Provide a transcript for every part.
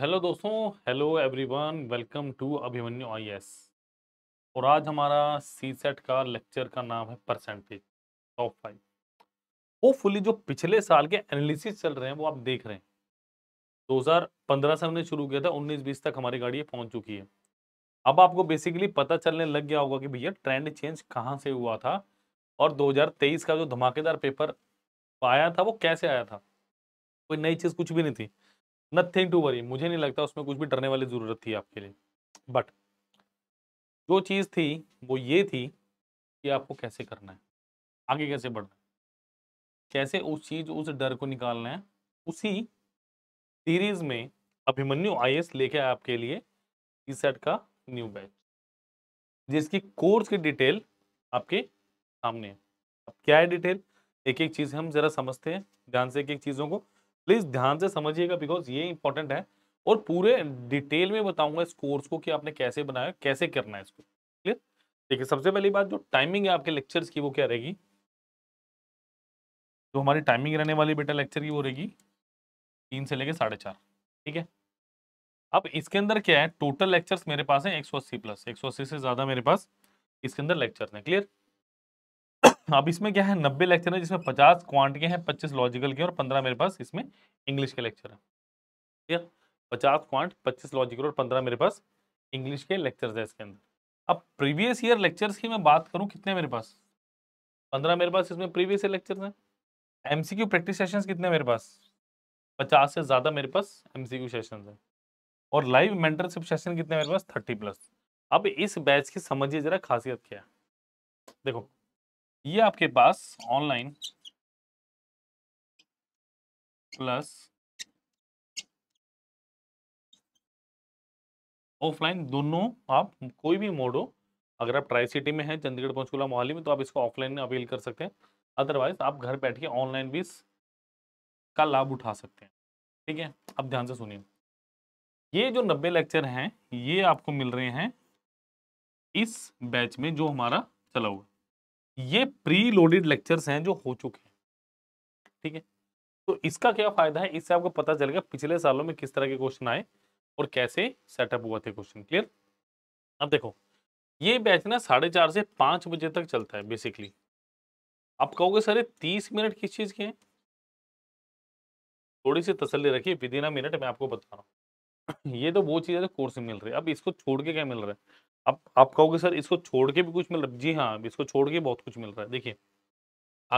Hello दोस्तों hello everyone welcome to Abhimanyu IAS और आज हमारा सी सेट का लेक्चर का नाम है परसेंटेज टॉप फाइव फुली जो पिछले साल के एनालिसिस चल रहे हैं वो आप देख रहे हैं 2015 से हमने शुरू किया था 19-20 तक हमारी गाड़ी पहुंच चुकी है अब आपको बेसिकली पता चलने लग गया होगा कि भैया ट्रेंड चेंज कहाँ से हुआ था और दो का जो धमाकेदार पेपर आया था वो कैसे आया था कोई नई चीज़ कुछ भी नहीं थी नथिंग टू वरी मुझे नहीं लगता उसमें कुछ भी डरने वाली ज़रूरत थी आपके लिए बट जो चीज़ थी वो ये थी कि आपको कैसे करना है आगे कैसे बढ़ना है कैसे उस चीज़ उस डर को निकालना है उसी सीरीज में अभिमन्यु आई लेके आया आपके लिए इस सेट का न्यू बैच जिसकी कोर्स की डिटेल आपके सामने है अब क्या है डिटेल एक एक चीज़ हम ज़रा समझते हैं ध्यान से एक एक चीज़ों को प्लीज ध्यान से समझिएगा बिकॉज ये इंपॉर्टेंट है और पूरे डिटेल में बताऊंगा इस कोर्स को कि आपने कैसे बनाया कैसे करना है इसको क्लियर देखिए सबसे पहली बात जो टाइमिंग है आपके लेक्चर्स की वो क्या रहेगी जो हमारी टाइमिंग रहने वाली बेटा लेक्चर की वो रहेगी तीन से लेके साढ़े चार ठीक है अब इसके अंदर क्या है टोटल लेक्चर्स मेरे पास है एक सौ अस्सी प्लस एक सौ अस्सी से ज़्यादा मेरे पास इसके अंदर लेक्चर है क्लियर हाँ, अब इसमें क्या है नब्बे लेक्चर है जिसमें पचास क्वांट के हैं पच्चीस लॉजिकल के और पंद्रह मेरे पास इसमें इंग्लिश के लेक्चर है ठीक है पचास क्वांट पच्चीस लॉजिकल और पंद्रह मेरे पास इंग्लिश के लेक्चर्स है इसके अंदर अब प्रीवियस ईयर लेक्चर्स की मैं बात करूँ कितने मेरे पास पंद्रह मेरे पास इसमें प्रीवियस ईयर लेक्चर्स हैं क्यू प्रैक्टिस सेशन कितने मेरे पास पचास से ज़्यादा मेरे पास क्यू सेशन है और लाइव मेंटरशिप सेशन कितने मेरे पास थर्टी प्लस अब इस बैच की समझिए जरा खासियत क्या है देखो ये आपके पास ऑनलाइन प्लस ऑफलाइन दोनों आप कोई भी मोड हो अगर आप ट्राई सिटी में हैं चंडीगढ़ पंचकूला मोहाली में तो आप इसको ऑफलाइन में अवेल कर सकते हैं अदरवाइज आप घर बैठ के ऑनलाइन भी का लाभ उठा सकते हैं ठीक है अब ध्यान से सुनिए ये जो नब्बे लेक्चर हैं ये आपको मिल रहे हैं इस बैच में जो हमारा चला हुआ ये प्री लोडेड लेक्चर्स हैं जो हो चुके हैं ठीक है तो इसका क्या फायदा है इससे आपको पता चलेगा पिछले सालों में किस तरह के क्वेश्चन आए और कैसे सेटअप हुआ थे क्वेश्चन क्लियर अब देखो ये बैच ना साढ़े चार से पाँच बजे तक चलता है बेसिकली आप कहोगे सर तीस मिनट किस चीज़ के हैं थोड़ी सी तसल्ली रखिए विदिन अ मिनट मैं आपको बता रहा हूँ ये तो वो चीज़ है जो कोर्स में मिल रही है अब इसको छोड़ के क्या मिल रहा है अब आप कहोगे सर इसको छोड़ के भी कुछ मिल रहा है जी हाँ इसको छोड़ के बहुत कुछ मिल रहा है देखिए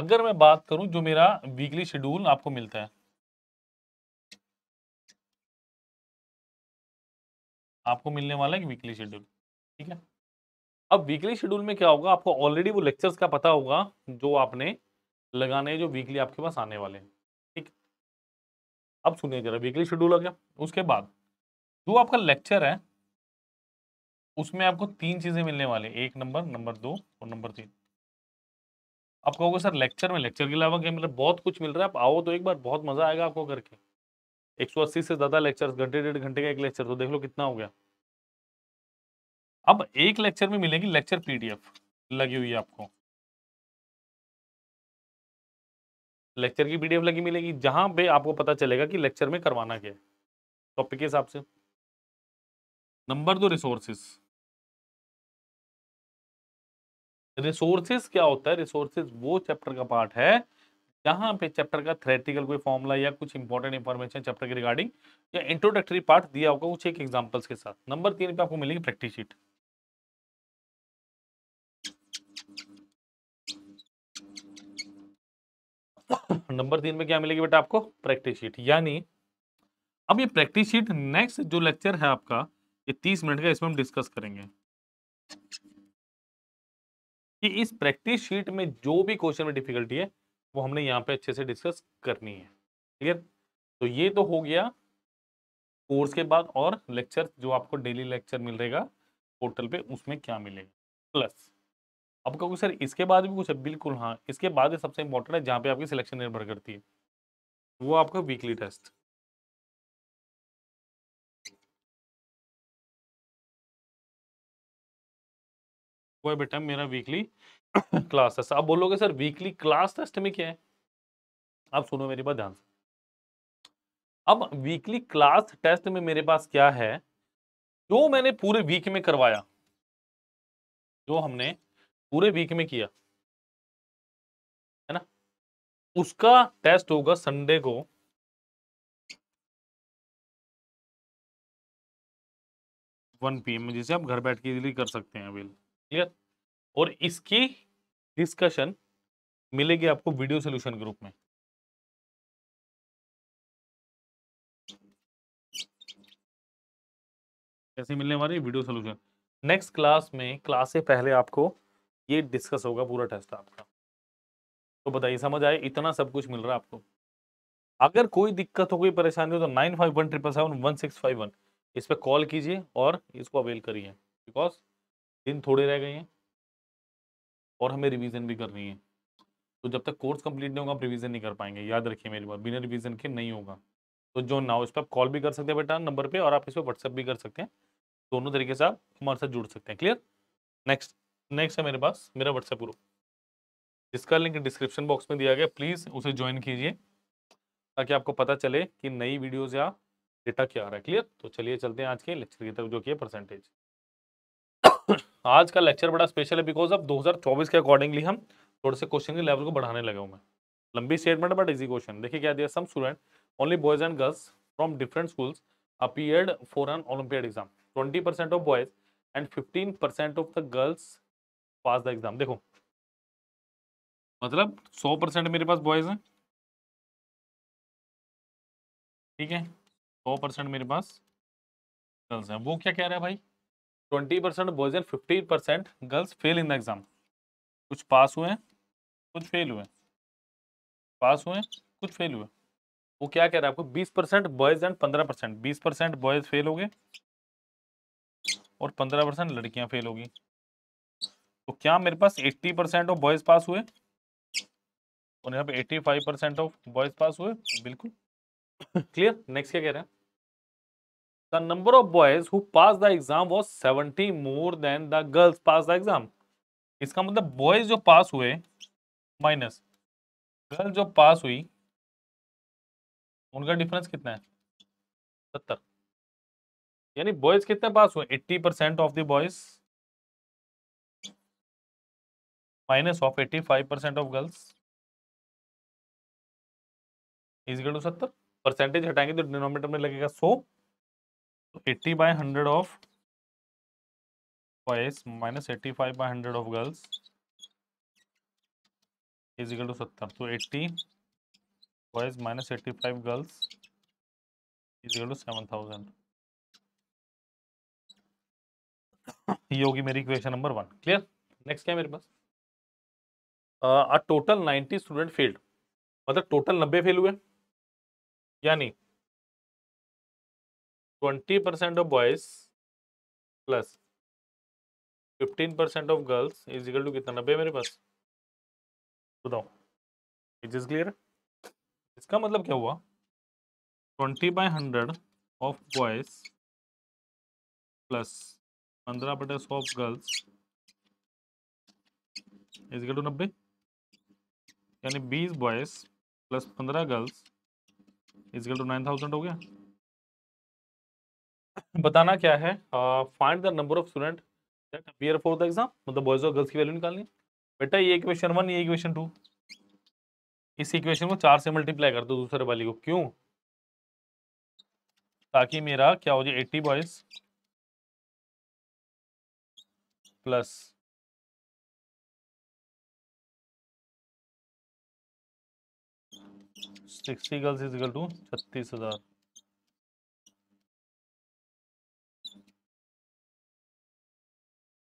अगर मैं बात करूं जो मेरा वीकली शेड्यूल आपको मिलता है आपको मिलने वाला है वीकली शेड्यूल ठीक है अब वीकली शेड्यूल में क्या होगा आपको ऑलरेडी वो लेक्चर्स का पता होगा जो आपने लगाने जो वीकली आपके पास आने वाले हैं ठीक अब सुनिए जरा वीकली शेड्यूल हो गया उसके बाद जो आपका लेक्चर है उसमें आपको तीन चीज़ें मिलने वाली एक नंबर नंबर दो और नंबर तीन आप कहोगे सर लेक्चर में लेक्चर के अलावा क्या मिल मतलब रहा है बहुत कुछ मिल रहा है आप आओ तो एक बार बहुत मज़ा आएगा आपको करके 180 से ज़्यादा लेक्चर घंटे डेढ़ घंटे का एक लेक्चर तो देख लो कितना हो गया अब एक लेक्चर में मिलेगी लेक्चर पीडीएफ लगी हुई है आपको लेक्चर की पीडीएफ लगी मिलेगी जहां पे आपको पता चलेगा कि लेक्चर में करवाना क्या है टॉपिक के हिसाब से नंबर दो रिसोर्सेस रिसोर्सेज क्या होता है रिसोर्सेज वो चैप्टर का पार्ट है जहां पे चैप्टर का थ्रेटिकल कोई फॉर्मुला या कुछ इंपॉर्टेंट इंफॉर्मेशन चैप्टर के रिगार्डिंग या इंट्रोडक्टरी पार्ट दिया होगा कुछ एक एग्जाम्पल्स के साथ नंबर तीन पे आपको मिलेगी प्रैक्टिस शीट नंबर तीन में क्या मिलेगी बेटा आपको प्रैक्टिस शीट यानी अब ये प्रैक्टिस शीट नेक्स्ट जो लेक्चर है आपका ये तीस मिनट का इसमें हम डिस्कस करेंगे कि इस प्रैक्टिस शीट में जो भी क्वेश्चन में डिफिकल्टी है वो हमने यहाँ पे अच्छे से डिस्कस करनी है ठीक है तो ये तो हो गया कोर्स के बाद और लेक्चर जो आपको डेली लेक्चर मिल रहेगा पोर्टल पे उसमें क्या मिलेगा प्लस अब कहो सर इसके बाद भी कुछ है बिल्कुल हाँ इसके बाद सबसे इंपॉर्टेंट है जहाँ पे आपकी सिलेक्शन निर्भर करती है वो आपका वीकली टेस्ट वो है बेटा मेरा वीकली क्लास टेस्ट आप बोलोगे सर वीकली क्लास टेस्ट में क्या है आप सुनो मेरी बात ध्यान से अब वीकली क्लास टेस्ट में मेरे पास क्या है जो मैंने पूरे वीक में करवाया जो हमने पूरे वीक में किया है ना उसका टेस्ट होगा संडे को वन पी एम जिसे आप घर बैठ के इजिली कर सकते हैं अवेलेबल क्लियर और इसकी डिस्कशन मिलेगी आपको वीडियो सोल्यूशन ग्रुप में कैसे मिलने वाले वीडियो सोल्यूशन नेक्स्ट क्लास में क्लास से पहले आपको ये डिस्कस होगा पूरा टेस्ट आपका तो बताइए समझ आए इतना सब कुछ मिल रहा है आपको अगर कोई दिक्कत हो कोई परेशानी हो तो nine five one triple seven one six five one इस पर कॉल कीजिए और इसको अवेल करिए बिकॉज दिन थोड़े रह गए हैं और हमें रिवीजन भी करनी है तो जब तक कोर्स कंप्लीट नहीं होगा आप रिवीजन नहीं कर पाएंगे याद रखिए मेरी बात बिना रिवीजन के नहीं होगा तो जो नाउ इस पर आप कॉल भी कर सकते हैं बेटा नंबर पे और आप इस पर व्हाट्सअप भी कर सकते हैं दोनों तरीके से आप हमारे साथ जुड़ सकते हैं क्लियर नेक्स्ट नेक्स्ट है मेरे पास मेरा व्हाट्सएप ग्रुप जिसका लिंक डिस्क्रिप्शन बॉक्स में दिया गया प्लीज़ उसे ज्वाइन कीजिए ताकि आपको पता चले कि नई वीडियोज़ या डेटा क्या आ रहा है क्लियर तो चलिए चलते हैं आज के लेक्चर की तरफ जो कि है परसेंटेज आज का लेक्चर बड़ा स्पेशल है बिकॉज अब 2024 के अकॉर्डिंगली हम थोड़े से क्वेश्चन के लेवल को बढ़ाने लगे हूँ मैं लंबी स्टेटमेंट बट इजी क्वेश्चन देखिए क्या दिया some student only boys and girls from different schools appeared for an olympiad exam twenty percent of boys and fifteen percent of the girls pass the exam देखो मतलब सौ percent मेरे पास boys हैं ठीक है सौ परसेंट मेरे पास गर्ल्स हैं वो क्या कह रहे हैं भाई twenty percent boys and fifty percent girls fail in the exam कुछ पास हुए कुछ फेल हुए पास हुए कुछ फेल हुए वो क्या कह रहा है आपको बीस परसेंट बॉयज एंड पंद्रह परसेंट बीस परसेंट बॉयज फेल हो गए और पंद्रह परसेंट लड़कियां फेल होगी तो क्या मेरे पास eighty percent of boys pass हुए और यहाँ पे eighty five percent of boys pass हुए बिल्कुल क्लियर नेक्स्ट क्या कह रहे हैं the number of boys who passed the exam was 70 more than the girls passed the exam इसका मतलब बॉयज जो पास हुए माइनस गर्ल जो पास हुई उनका डिफरेंस कितना है सत्तर यानी बॉयज कितने पास हुए eighty percent of the boys minus of eighty five percent of girls is गलू सत्तर परसेंटेज हटाएंगे तो डिनोमिनेटर में लगेगा so eighty by hundred of boys minus eighty five by hundred of girls is equal to सत्तर तो eighty boys minus eighty five girls is equal to seven thousand ये होगी मेरी equation number one clear next क्या है मेरे पास टोटल नाइन्टी स्टूडेंट फेल्ड मतलब टोटल नब्बे फेल हुए यानी twenty percent of boys plus fifteen percent of girls is equal to कितना नब्बे मेरे पास बताओ इज इज क्लियर इसका मतलब क्या हुआ twenty by hundred of boys plus पंद्रह बटे सौ ऑफ गर्ल्स इजिकल टू नब्बे यानी बीस बॉयज प्लस पंद्रह girls is equal to nine thousand हो गया बताना क्या है find the number of student that appear for the exam मतलब बॉयज और गर्ल्स की वैल्यू निकालनी बेटा ये इक्वेशन वन ये इक्वेशन टू इस इक्वेशन को चार से मल्टीप्लाई कर दो दूसरे वाली को क्यों ताकि मेरा क्या हो जाए eighty boys plus sixty girls is equal to छत्तीस हजार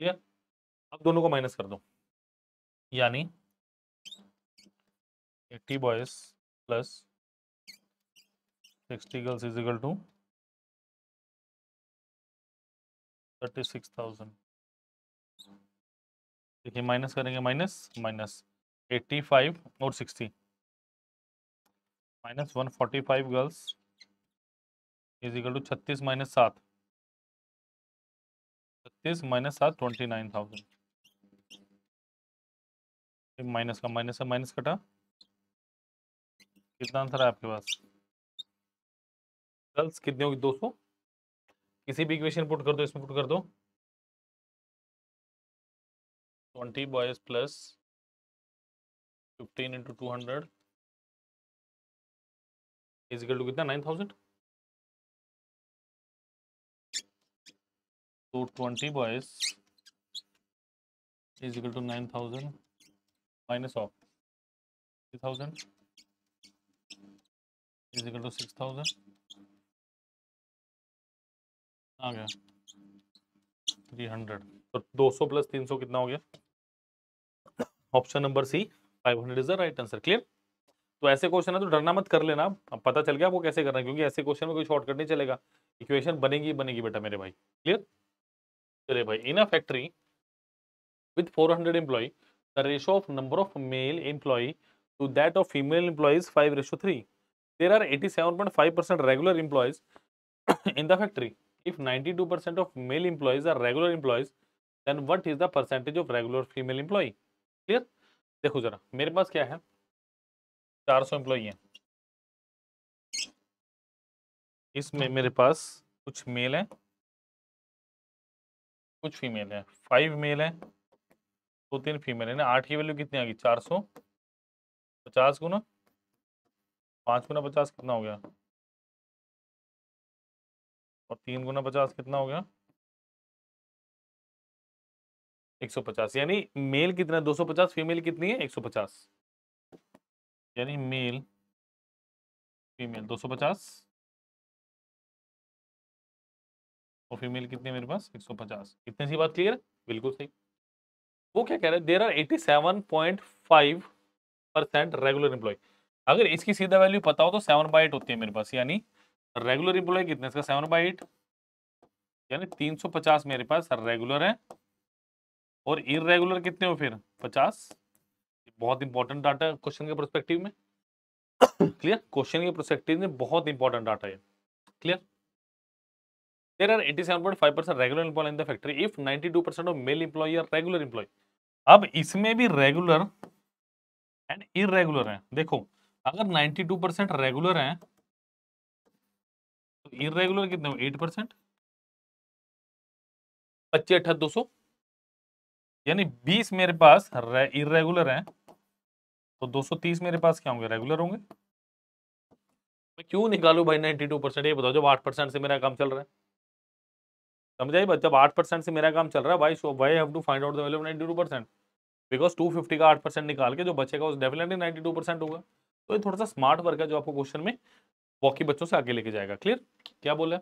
ठीक है अब दोनों को माइनस कर दो यानी eighty boys plus sixty girls is equal to thirty six thousand देखिए माइनस करेंगे माइनस माइनस एट्टी फाइव और sixty minus one forty five girls is equal to छत्तीस माइनस सात इकतीस माइनस सात ट्वेंटी नाइन थाउजेंड माइनस का minus है minus कटा कितना आंसर है आपके पास गर्ल्स कितने होगी दो सौ किसी भी इक्वेशन पुट कर दो इसमें पुट कर दो twenty boys plus fifteen into two hundred is equal to कितना nine thousand to 20 boys is equal to 9000 three thousand is equal to six thousand आ गया 300 तो 200 प्लस 300 कितना हो गया option number C 500 is the right answer clear तो ऐसे question है तो डरना मत कर लेना अब पता चल गया आपको कैसे करना है क्योंकि ऐसे क्वेश्चन में कोई शॉर्टकट नहीं चलेगा इक्वेशन बनेगी बनेगी बेटा मेरे भाई क्लियर चलिए भाई in a factory with 400 hundred employee the ratio of number of male employee to that of female employees five ratio three there are eighty seven point five percent regular employees in the factory if ninety two percent of male employees are regular employees then what is the percentage of regular female employee clear देखो जरा मेरे पास क्या है चार सौ employ हैं इसमें मेरे पास कुछ मेल हैं कुछ फीमेल है फाइव मेल है दो तीन फीमेल है ना आठ की वैल्यू कितनी आ गई चार सौ पचास गुना पाँच गुना पचास कितना हो गया और तीन गुना पचास कितना हो गया एक सौ पचास यानी मेल कितना दो सौ पचास फीमेल कितनी है एक सौ पचास यानी मेल फीमेल दो सौ पचास और फीमेल कितनी मेरे पास 150 इतनी सी बात क्लियर बिल्कुल सही वो क्या कह रहा है there are 87.5 percent regular employee अगर इसकी सीधा वैल्यू पता हो तो सेवन बाई एट होती है मेरे पास यानी रेगुलर एम्प्लॉय कितने इसका सेवन बाई एट यानी 350 मेरे पास रेगुलर है और इरेगुलर कितने हो फिर पचास बहुत इंपॉर्टेंट डाटा है क्वेश्चन के प्रोस्पेक्टिव में क्लियर क्वेश्चन के प्रोस्पेक्टिव में बहुत इंपॉर्टेंट डाटा है clear There are 87.5% regular employee in the factory if 92% of male employee are regular employee. अब इसमें भी रेगुलर एंड इरेगुलर है देखो अगर 92 परसेंट रेगुलर है तो इरेगुलर कितने एट परसेंट पच्चीस अठा दो सौ यानी 20 मेरे पास इरेगुलर है तो 230 मेरे पास क्या होंगे रेगुलर होंगे मैं क्यों निकालू भाई 92 परसेंट ये बताओ जब 8 परसेंट से मेरा काम चल रहा है समझाइए जब आठ परसेंट से मेरा काम चल रहा है भाई have to find out the value of ninety two percent because two fifty का आठ परसेंट निकाल के जो बचेगा उस डेफिनेटली नाइन्टी टू परसेंट होगा तो ये थोड़ा सा स्मार्ट वर्क है जो आपको क्वेश्चन में बाकी बच्चों से आगे लेके जाएगा क्लियर क्या बोला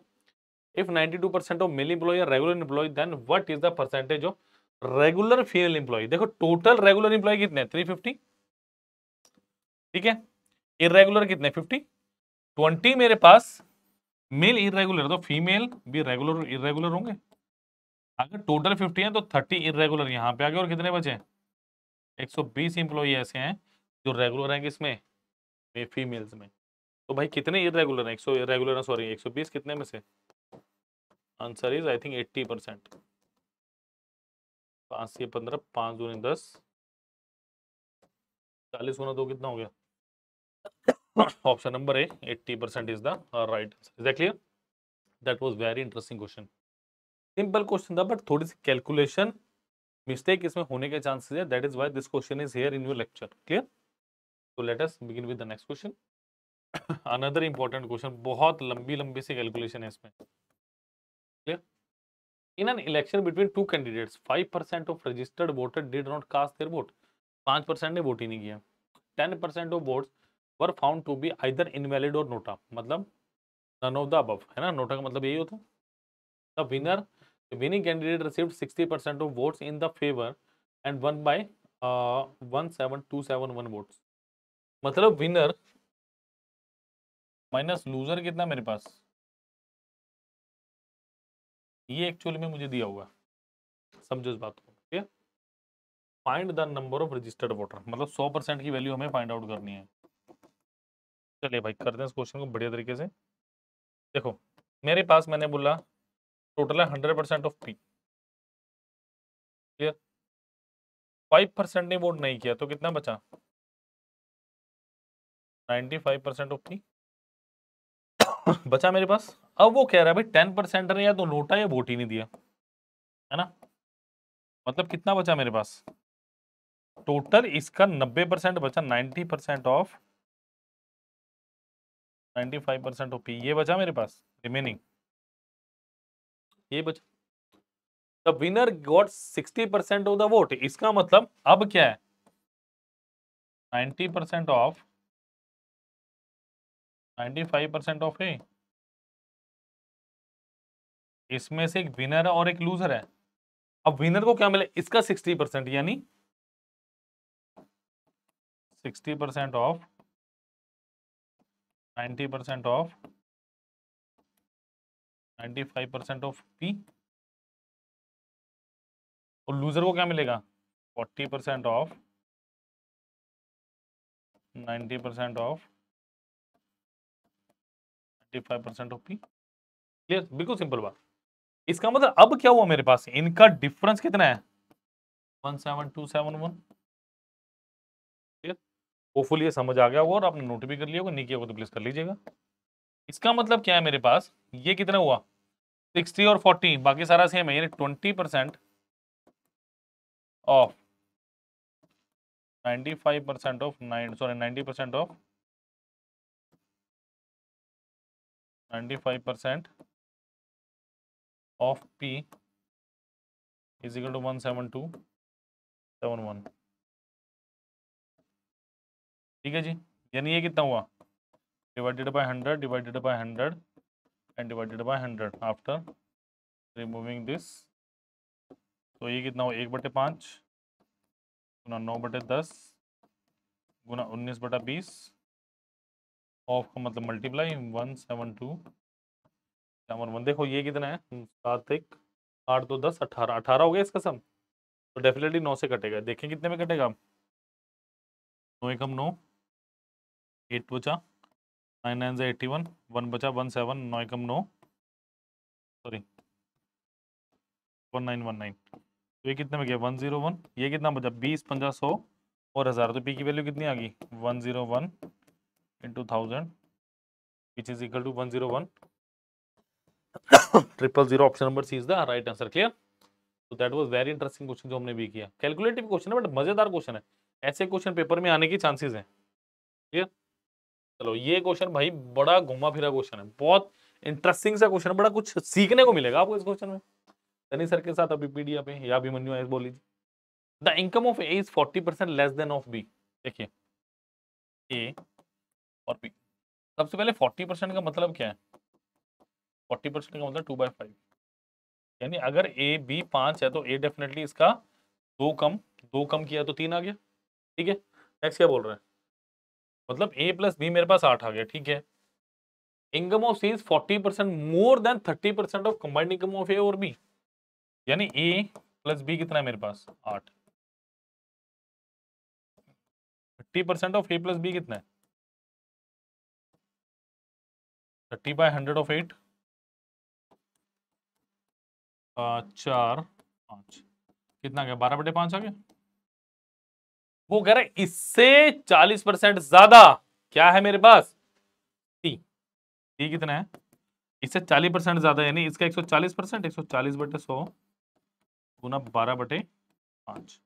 if ninety two percent of male employee या regular employee then what is the percentage of regular female employee देखो टोटल रेगुलर इम्प्लॉय कितने थ्री फिफ्टी ठीक है इरेगुलर कितने फिफ्टी ट्वेंटी मेरे पास मेल इरेगुलर तो फीमेल भी रेगुलर इरेगुलर होंगे अगर टोटल फिफ्टी है तो थर्टी इरेगुलर यहाँ पे आ गए और कितने बचे हैं एक सौ बीस एम्प्लॉई ऐसे हैं जो रेगुलर हैं किसमें फीमेल्स में तो भाई कितने इरेगुलर हैं एक सौ इरेगुलर हैं सॉरी एक सौ बीस कितने में से answer is I think eighty percent पाँच से पंद्रह पाँच दूनी दस चालीस होना दो कितना हो गया option number A, 80% is the right answer. Is that clear? That was very interesting question. Simple question था but थोड़ी सी calculation mistake इसमें होने के chances है. That is why this question is here in your lecture. Clear? So let us begin with the next question. Another important question. बहुत लंबी लंबी सी calculation है इसमें. Clear? In an election between two candidates, 5% of registered voter did not cast their vote. 5% ने vote ही नहीं किया. 10% of votes were found to be either invalid और NOTA मतलब नन ऑफ द अब है ना नोटा का मतलब यही होता the winner winning candidate receive sixty percent of votes in the favour and one by one seven two seven one votes मतलब विनर माइनस लूजर कितना मेरे पास ये एक्चुअली में मुझे दिया हुआ समझो इस बात को ठीक है find the number of registered voter मतलब सौ परसेंट की वैल्यू हमें फाइंड आउट करनी है चलिए भाई करते हैं इस क्वेश्चन को बढ़िया तरीके से देखो मेरे पास मैंने बोला टोटल है hundred percent of P clear five percent ने वोट नहीं किया तो कितना बचा ninety five percent of P बचा मेरे पास अब वो कह रहा है भाई टेन परसेंट ने या तो नोटा या वोट ही नहीं दिया है ना मतलब कितना बचा मेरे पास टोटल इसका नब्बे परसेंट बचा ninety percent of ninety five percent of P ये बचा मेरे पास रिमेनिंग ये बचा the winner got sixty percent of the vote इसका मतलब अब क्या है ninety percent of ninety five percent of A इसमें से एक विनर है और एक लूजर है अब विनर को क्या मिले इसका सिक्सटी परसेंट यानी sixty percent of 90 percent of 95 percent of P और लूजर को क्या मिलेगा 40 percent of 90 percent of 95 percent of P clear बिल्कुल सिंपल बात इसका मतलब अब क्या हुआ मेरे पास इनका डिफरेंस कितना है 17271 होपफुल ये समझ आ गया होगा और आपने नोट भी कर लिया होगा नीचे होगा तो प्लेस कर लीजिएगा इसका मतलब क्या है मेरे पास ये कितना हुआ सिक्सटी और फोर्टी बाकी सारा सेम है यानी twenty percent of ninety five percent of nine sorry ninety percent of ninety five percent of P is equal to one seven two seven one ठीक है जी यानी ये कितना हुआ divided by hundred divided by hundred and divided by hundred after removing this तो ये कितना हुआ एक बटे पाँच गुना नौ बटे दस गुना उन्नीस बटा बीस ऑफ का मतलब multiply one seven two number one देखो ये कितना है हम्म, सात एक आठ दो दस अठारह अठारह हो गया इसका सम तो डेफिनेटली नौ से कटेगा देखें कितने में कटेगा नौ एकम नौ एट बचा नाइन नाइन जै एट्टी वन वन बचा वन सेवन नौ एकम नौ sorry one nine one nine तो ये कितने में गया वन ज़ीरो वन ये कितना बचा बीस पंद्रह सौ और हज़ार तो पी की वैल्यू कितनी आ गई one zero one into thousand which is equal to one zero one triple zero option number C is the right answer clear तो that was very interesting question जो हमने भी किया कैलकुलेटिव क्वेश्चन है बट मज़ेदार क्वेश्चन है ऐसे question paper में आने की चांसेस हैं क्लियर चलो ये क्वेश्चन भाई बड़ा घुमा फिरा क्वेश्चन है बहुत इंटरेस्टिंग सा क्वेश्चन बड़ा कुछ सीखने को मिलेगा आपको इस क्वेश्चन में सनी सर के साथ अभी पीडीएफ है या अभिमन्यु एस बोल लीजिए the income of A is forty percent less than of B देखिए ए और बी सबसे पहले फोर्टी परसेंट का मतलब क्या है फोर्टी परसेंट का मतलब टू बाई फाइव यानी अगर ए बी पाँच है तो ए डेफिनेटली इसका दो कम दो कम किया तो तीन आ गया ठीक है नेक्स्ट क्या बोल रहे हैं मतलब ए प्लस बी मेरे पास आठ आ गया ठीक है income of C is forty percent more than thirty percent of combined income of A और बी यानी ए प्लस बी कितना है मेरे पास आठ thirty percent of A plus B कितना है thirty by hundred of eight चार पाँच कितना गया बारह बटे पाँच आ गया वो कह रहा है इससे चालीस परसेंट ज्यादा क्या है मेरे पास टी टी कितना है इससे चालीस परसेंट ज्यादा यानी इसका एक सौ चालीस परसेंट एक सौ चालीस बटे सौ गुना बारह बटे पांच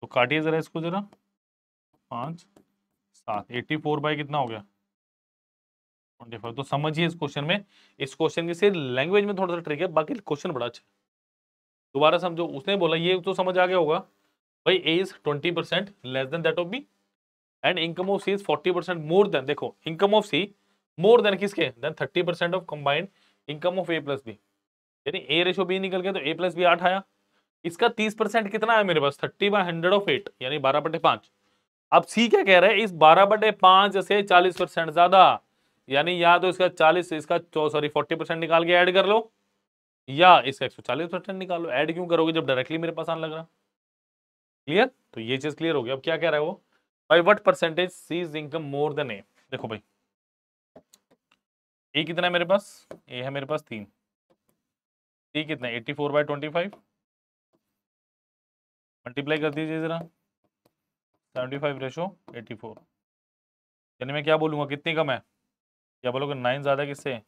तो काटिए जरा इसको जरा पाँच सात एट्टी फोर बाई कितना हो गया ट्वेंटी फाइव तो समझिए इस क्वेश्चन में इस क्वेश्चन की सिर्फ लैंग्वेज में थोड़ा सा ट्रिक है बाकी क्वेश्चन बड़ा अच्छा दोबारा समझो उसने बोला ये तो समझ आ गया होगा भाई A is twenty percent less than that of B and income of C is forty percent more than देखो income of C more than किसके than thirty percent of combined income of A plus B यानी A ratio B निकल गया तो ए plus B आठ आया इसका तीस परसेंट कितना है मेरे पास thirty by hundred of eight यानी बारह बटे पांच अब सी क्या कह रहे हैं इस बारह बटे पांच से चालीस परसेंट ज्यादा यानी या तो इसका चालीस इसका सॉरी फोर्टी परसेंट निकाल के ऐड कर लो या इसका एक सौ चालीस परसेंट निकालो ऐड क्यों करोगे जब डायरेक्टली मेरे पास आने लग रहा है क्लियर तो ये चीज क्लियर होगी अब क्या कह रहा है वो by what percentage C income more than A देखो भाई ए कितना है मेरे पास ए है मेरे पास तीन सी कितना है eighty four by twenty five multiply कर दीजिए जरा seventy five ratio eighty four यानी मैं क्या बोलूँगा कितनी कम है क्या बोलोगे नाइन ज़्यादा किससे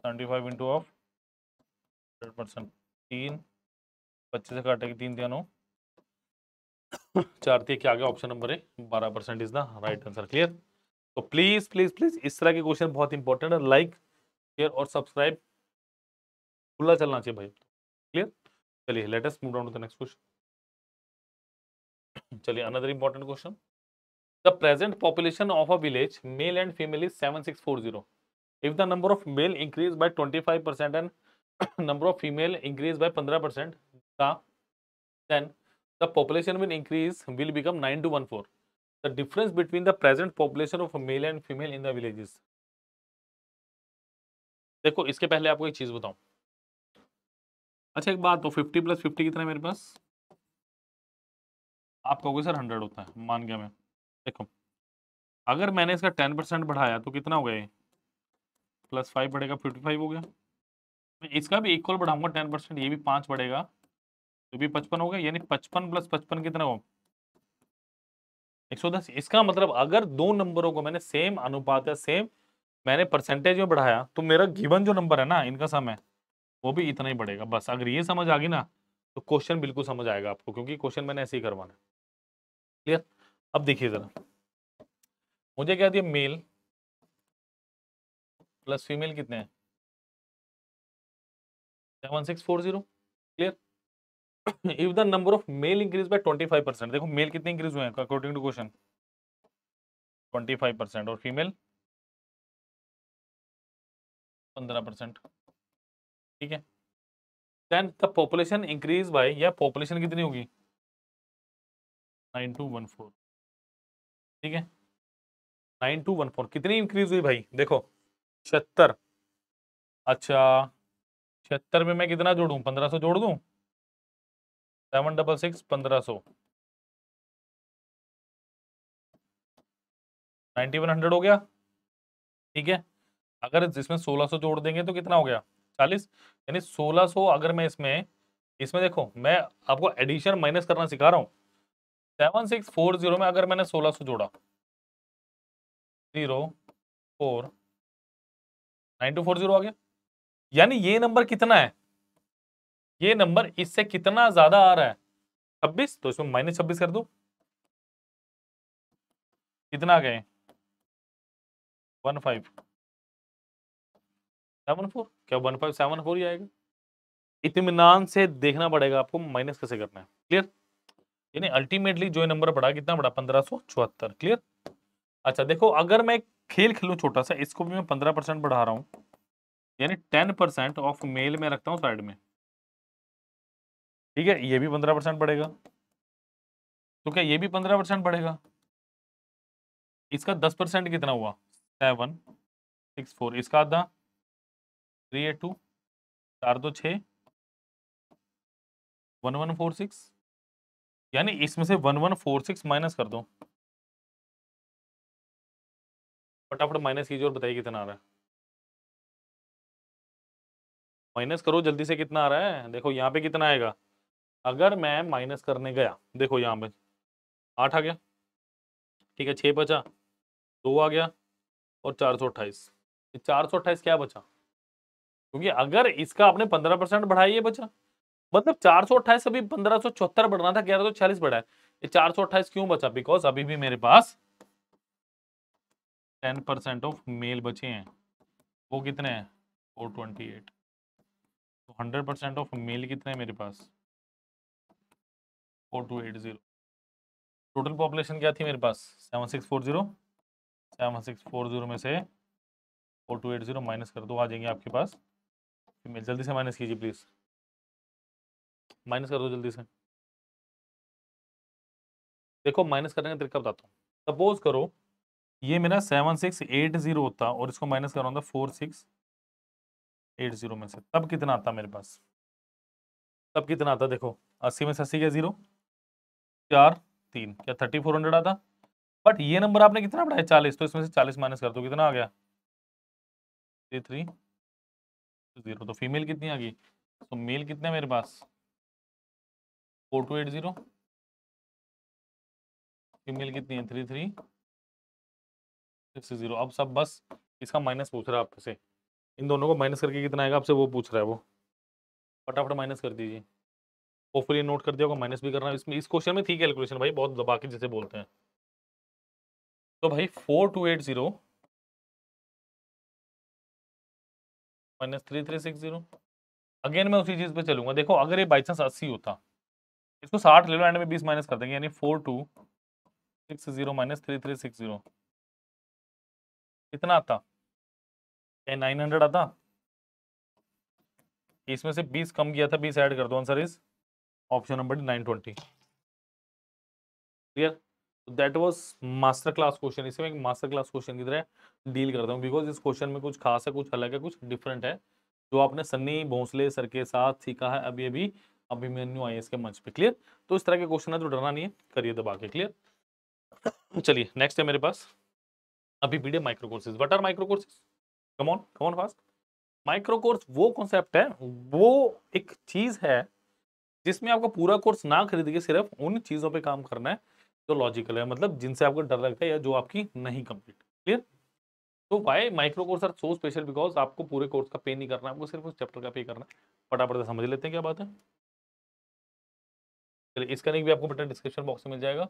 seventy five into of hundred percent तीन पच्चीस से काटेंगे तीन दिया नौ चार दिया क्या आ गया ऑप्शन नंबर ए बारह percent is the right answer clear तो प्लीज प्लीज प्लीज इस तरह के क्वेश्चन बहुत इंपॉर्टेंट है लाइक शेयर और सब्सक्राइब खुला चलना चाहिए भाई क्लियर चलिए latest move down to the next question चलिए another important question the present population of a village male and female is 7640 if the number of male increase by 25% and number of female increase by पंद्रह percent का then the population will increase will become nine two one four the difference between the present population of male and female in the villages देखो इसके पहले आपको एक चीज बताऊं अच्छा एक बात तो फिफ्टी प्लस फिफ्टी कितना मेरे पास आप कहोगे सर हंड्रेड होता है मान गया मैं देखो अगर मैंने इसका टेन परसेंट बढ़ाया तो कितना हो गया ये प्लस फाइव बढ़ेगा फिफ्टी फाइव हो गया इसका भी इक्वल बढ़ाऊंगा टेन परसेंट ये भी पाँच बढ़ेगा तो भी पचपन हो गया यानी पचपन प्लस पचपन कितना हो एक सौ दस इसका मतलब अगर दो नंबरों को मैंने सेम अनुपात या सेम मैंने परसेंटेज में बढ़ाया तो मेरा गिवन जो नंबर है ना इनका समय वो भी इतना ही बढ़ेगा बस अगर ये समझ आ गई ना तो क्वेश्चन बिल्कुल समझ आएगा आपको क्योंकि क्वेश्चन मैंने ऐसे ही करवाना है क्लियर अब देखिए ज़रा मुझे क्या दिया मेल प्लस फीमेल कितने हैं 7640 clear if the number of male increase by five percent देखो मेल कितने इंक्रीज हुए हैं according to question twenty five percent और फीमेल पंद्रह परसेंट ठीक है then the population increase by या पॉपुलेशन कितनी होगी नाइन टू वन फोर ठीक है नाइन टू वन फोर कितनी इंक्रीज हुई भाई देखो छिहत्तर अच्छा छिहत्तर में मैं कितना जोड़ू पंद्रह सौ जोड़ दू सेवन डबल सिक्स पंद्रह सौ नाइनटी वन हंड्रेड हो गया ठीक है अगर इसमें सोलह सौ जोड़ देंगे तो कितना हो गया चालीस यानी सोलह सौ अगर मैं इसमें इसमें देखो मैं आपको एडिशन माइनस करना सिखा रहा हूँ सेवन सिक्स फोर जीरो में अगर मैंने सोलह सौ जोड़ा zero four nine two four zero आ गया यानी ये नंबर कितना है ये नंबर इससे कितना ज्यादा आ रहा है छब्बीस तो इसमें माइनस छब्बीस कर दो कितना गए वन फाइव सेवन फोर क्या वन फाइव सेवन फोर ही आएगा इतमान से देखना पड़ेगा आपको माइनस कैसे करना है क्लियर यानी अल्टीमेटली जो नंबर बढ़ा कितना बढ़ा पंद्रह सौ चौहत्तर क्लियर अच्छा देखो अगर मैं खेल खेलू छोटा सा इसको भी मैं पंद्रह परसेंट बढ़ा रहा हूँ यानी टेन परसेंट ऑफ मेल में रखता हूँ साइड में ठीक है ये भी पंद्रह परसेंट बढ़ेगा तो क्या ये भी पंद्रह परसेंट बढ़ेगा इसका दस परसेंट कितना हुआ सेवन सिक्स फोर इसका आधा थ्री एट टू चार दो छ वन वन फोर सिक्स यानी इसमें से one one four six minus कर दो फटाफट माइनस कीजिए और बताइए कितना आ रहा है माइनस करो जल्दी से कितना आ रहा है देखो यहाँ पे कितना आएगा अगर मैं माइनस करने गया देखो यहाँ पे आठ आ गया ठीक है छः बचा दो आ गया और चार सौ अट्ठाईस चार सौ अट्ठाईस क्या बचा क्योंकि अगर इसका आपने पंद्रह परसेंट बढ़ाई है बचा मतलब चार सौ अट्ठाईस अभी पंद्रह सौ चौहत्तर बढ़ना था ग्यारह सौ छियालीस बढ़ा है ये चार सौ अट्ठाईस क्यों बचा बिकॉज अभी भी मेरे पास टेन परसेंट ऑफ मेल बचे हैं वो कितने हैं फोर ट्वेंटी एट तो हंड्रेड परसेंट ऑफ मेल कितने हैं मेरे पास four two eight zero total population क्या थी मेरे पास seven six four zero seven six four zero में से four two eight zero minus कर दो आ जाएंगे आपके पास फीमेल जल्दी से माइनस कीजिए प्लीज़ माइनस कर दो जल्दी से देखो माइनस करने का तरीका बताता हूँ सपोज करो ये मेरा सेवन सिक्स एट जीरो होता और इसको माइनस कर रहा था फोर सिक्स एट जीरो में से तब कितना आता मेरे पास तब कितना आता देखो अस्सी में से अस्सी क्या जीरो चार तीन क्या थर्टी फोर हंड्रेड आता बट ये नंबर आपने कितना बढ़ाया चालीस तो इसमें से चालीस माइनस कर दो कितना आ गया थ्री थ्री जीरो तो फीमेल कितनी आ गई तो मेल कितने मेरे पास four two eight zero female कितनी है थ्री थ्री सिक्स जीरो अब सब बस इसका माइनस पूछ रहा है आपसे इन दोनों को माइनस करके कितना आएगा आपसे वो पूछ रहा है वो फटाफट माइनस कर दीजिए ये नोट कर दिया होगा माइनस भी करना है इसमें इस क्वेश्चन में थी कैलकुलेशन भाई बहुत दबा के जैसे बोलते हैं तो भाई four two eight zero minus three three six zero again मैं उसी चीज़ पे चलूंगा देखो अगर ये बाई चांस अस्सी होता इसको साठ ले लो एंड में बीस माइनस कर देंगे यानी four two six zero minus three three six zero कितना आता नाइन 900 आता इसमें से 20 कम किया था 20 ऐड कर दो answer is option number 920 clear that was master class question इसे मैं मास्टर क्लास क्वेश्चन की तरह डील करता हूँ बिकॉज इस क्वेश्चन में कुछ खास है कुछ अलग है कुछ डिफरेंट है जो आपने सन्नी भोंसले सर के साथ सीखा है अभी अभी अभिमन्यू आई के मंच पे क्लियर तो इस तरह के क्वेश्चन है तो डरना नहीं है करिए दबा के क्लियर चलिए नेक्स्ट है मेरे पास अभी PDM micro courses what are micro courses come on come on fast micro course वो कॉन्सेप्ट है वो एक चीज़ है जिसमें आपका पूरा कोर्स ना खरीद के सिर्फ उन चीज़ों पे काम करना है जो लॉजिकल है मतलब जिनसे आपको डर लगता है या जो आपकी नहीं कंप्लीट क्लियर तो भाई micro course are so special because आपको पूरे कोर्स का पे नहीं करना है आपको सिर्फ उस चैप्टर का पे करना है फटाफट से समझ लेते हैं क्या बात है चलिए इसका लिंक भी आपको बेटा डिस्क्रिप्शन बॉक्स में मिल जाएगा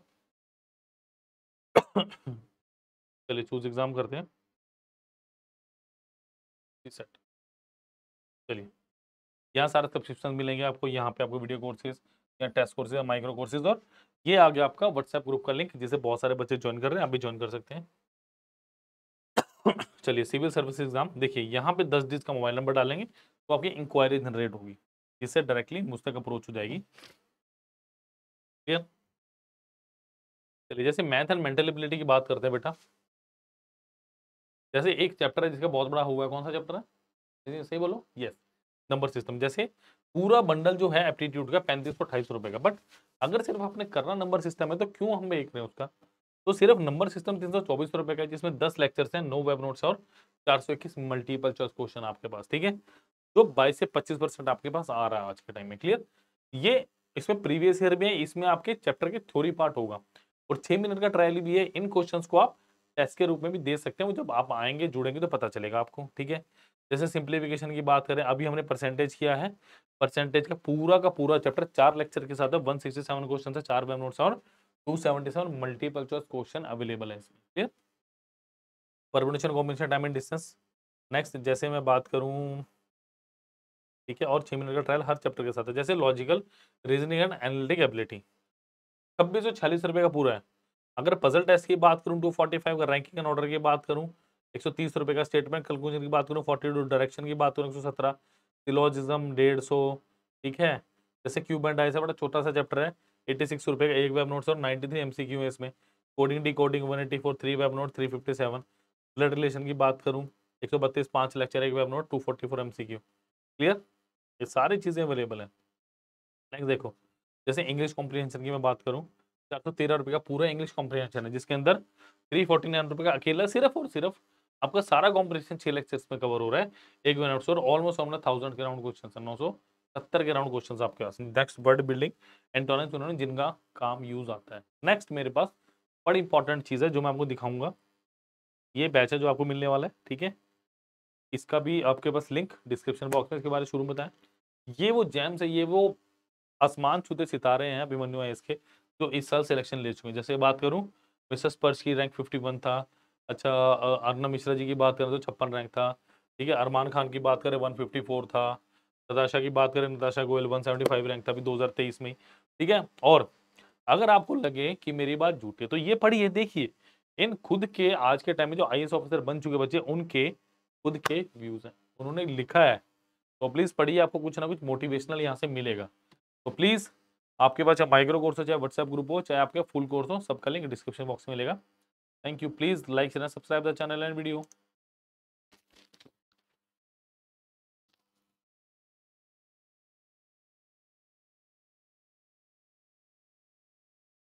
चलिए चूज एग्जाम करते हैं रिसेट चलिए यहाँ सारे सब्सक्रिप्शन मिलेंगे आपको यहाँ पे आपको वीडियो कोर्सेज या टेस्ट कोर्सेज या माइक्रो कोर्सेज और ये आ गया आपका व्हाट्सएप ग्रुप का लिंक जिसे बहुत सारे बच्चे ज्वाइन कर रहे हैं आप भी ज्वाइन कर सकते हैं चलिए सिविल सर्विस एग्जाम देखिए यहाँ पे दस डिज का मोबाइल नंबर डालेंगे तो आपकी इंक्वायरी जनरेट होगी जिससे डायरेक्टली मुझ तक अप्रोच हो जाएगी क्लियर चलिए जैसे मैथ एंड मेंटल एबिलिटी की बात करते हैं बेटा जैसे एक चैप्टर है जिसका बहुत बड़ा हुआ है कौन सा चैप्टर है सही बोलो यस नंबर सिस्टम जैसे पूरा बंडल जो है एप्टीट्यूड का पैंतीस सौ अठाईस रुपए का बट अगर सिर्फ आपने करना नंबर सिस्टम है तो क्यों हम एक रहे उसका तो सिर्फ नंबर सिस्टम तीन सौ चौबीस रुपए का जिसमें दस लेक्चर्स हैं नौ वेब नोट्स और चार सौ इक्कीस मल्टीपल चॉइस क्वेश्चन आपके पास ठीक है जो बाईस से पच्चीस परसेंट आपके पास आ रहा है आज के टाइम में क्लियर ये इसमें प्रीवियस ईयर भी है इसमें आपके चैप्टर के थ्योरी पार्ट होगा और छह मिनट का ट्रायल भी है इन क्वेश्चन को आप टेस्ट के रूप में भी दे सकते हैं जब आप आएंगे जुड़ेंगे तो पता चलेगा आपको ठीक है जैसे सिंप्लीफिकेशन की बात करें अभी हमने परसेंटेज किया है परसेंटेज का पूरा का पूरा चैप्टर चार लेक्चर के साथ सिक्सटी सेवन क्वेश्चन है चार नोट्स और seven multiple choice question available है permutation combination time and distance next जैसे मैं बात करूँ ठीक है और छः मिनट का ट्रायल हर चैप्टर के साथ है जैसे logical reasoning and analytic ability छब्बीस सौ छियालीस रुपये का पूरा है अगर पजल टेस्ट की बात करूँ टू फोर्टी फाइव का रैंकिंग एंड ऑर्डर की बात करूँ एक सौ तीस रुपये का स्टेटमेंट कैलकुलेशन की बात करूँ फोर्टी टू डायरेक्शन की बात करूँ एक सौ सत्रह सिलोजिज्म डेढ़ सौ ठीक है जैसे क्यूब एंड आई बड़ा छोटा सा चैप्टर है एट्टी सिक्स रुपये का एक वेब नोट्स और ninety three M C Q है इसमें coding decoding one eighty four three web note three fifty seven blood relation की बात करूँ एक सौ बत्तीस पाँच लेक्चर एक web note two forty four M C Q clear ये सारी चीज़ें अवेलेबल हैं नेक्स्ट देखो जैसे इंग्लिश कॉम्प्रीहेंशन की मैं बात करूँ चार सौ तेरह रुपये का पूरा इंग्लिश कॉम्प्रिहेंशन है जिसके अंदर थ्री फोर्टी नाइन रुपये का अकेला सिर्फ और सिर्फ आपका सारा कॉम्प्रिहेंशन छह लेक्चर्स में कवर हो रहा है एक वन और ऑलमोस्ट हमने थाउजेंड के राउंड क्वेश्चन है नौ सौ सत्तर के राउंड क्वेश्चन आपके पास नेक्स्ट वर्ड बिल्डिंग एंटोनेंस उन्होंने जिनका काम यूज आता है नेक्स्ट मेरे पास बड़ी इंपॉर्टेंट चीज़ है जो मैं आपको दिखाऊंगा ये बैच है जो आपको मिलने वाला है ठीक है इसका भी आपके पास लिंक डिस्क्रिप्शन बॉक्स में इसके बारे में शुरू में बताएं ये वो जैम्स है ये वो आसमान छूते सितारे हैं अभिमन्यु है इसके जो तो इस साल सिलेक्शन ले चुके हैं जैसे बात करूँ मिसेस पर्स की रैंक फिफ्टी वन था अच्छा अर्नब मिश्रा जी की बात करें तो छप्पन रैंक था ठीक है अरमान खान की बात करें वन फिफ्टी फोर था नताशा की बात करें Natasha Goyal one seventy five rank था अभी दो हज़ार तेईस में ठीक है और अगर आपको लगे कि मेरी बात झूठी है तो ये पढ़िए देखिए इन खुद के आज के टाइम में जो आई ऑफिसर बन चुके बच्चे उनके खुद के व्यूज़ हैं उन्होंने लिखा है तो प्लीज़ पढ़िए आपको कुछ ना कुछ मोटिवेशनल यहाँ से मिलेगा तो प्लीज़ आपके पास चाहे माइक्रो कोर्स हो चाहे व्हाट्सएप ग्रुप हो चाहे आपके फुल कोर्स हो सबका लिंक डिस्क्रिप्शन बॉक्स में मिलेगा thank you please like share subscribe the channel and video